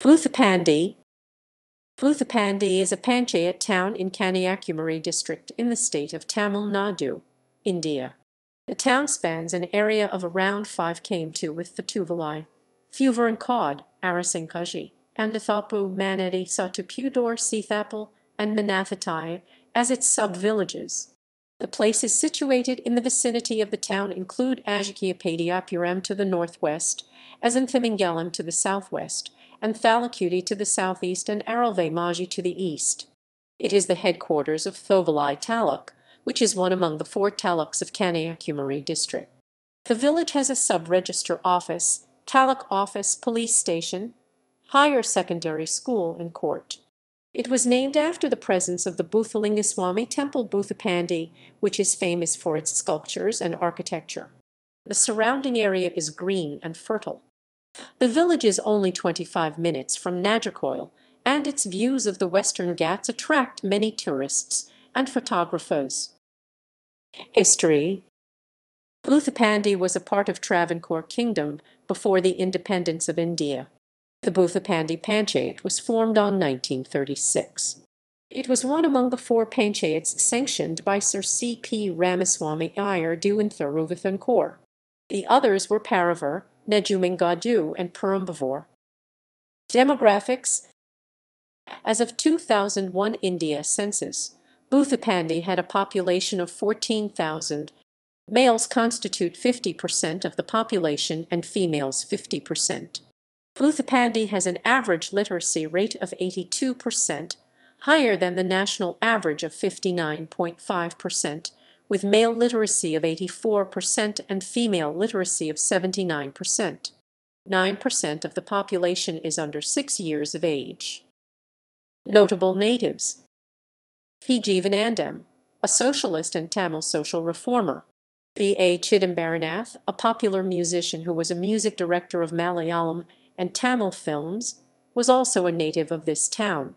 Fluthapandy Fluthapandy is a panchayat town in Kanyakumari district in the state of Tamil Nadu, India. The town spans an area of around 5 km2 with the Tuvalai, Fuvarankod, Arasankaji, Andathapu, Manati, Satupudor, Seethapal, and Manathatai as its sub-villages. The places situated in the vicinity of the town include Ajikiapadiapuram to the northwest, Azanthamangalam to the southwest, and Thalacuti to the southeast and Aralveimaji to the east. It is the headquarters of Thovalai taluk, which is one among the four taluks of Kanayakumari district. The village has a sub-register office, taluk office, police station, higher secondary school, and court. It was named after the presence of the Buthalingaswamy temple Bhuthapandi, which is famous for its sculptures and architecture. The surrounding area is green and fertile. The village is only 25 minutes from Nagercoil, and its views of the Western Ghats attract many tourists and photographers. History Bhuthapandy was a part of Travancore Kingdom before the independence of India. The Bhuthapandy Panchayat was formed on 1936. It was one among the four panchayats sanctioned by Sir C. P. Ramaswamy Iyer due in The others were Paravar, Nedjumengadu, and Perumbavoor. Demographics As of 2001 India census, Bhuthapandi had a population of 14,000. Males constitute 50% of the population and females 50%. Bhuthapandi has an average literacy rate of 82%, higher than the national average of 59.5%, with male literacy of 84% and female literacy of 79%. 9% of the population is under 6 years of age. Notable natives P.G. Vanandam, a socialist and Tamil social reformer. B.A. Chidambaranath, a popular musician who was a music director of Malayalam and Tamil films, was also a native of this town.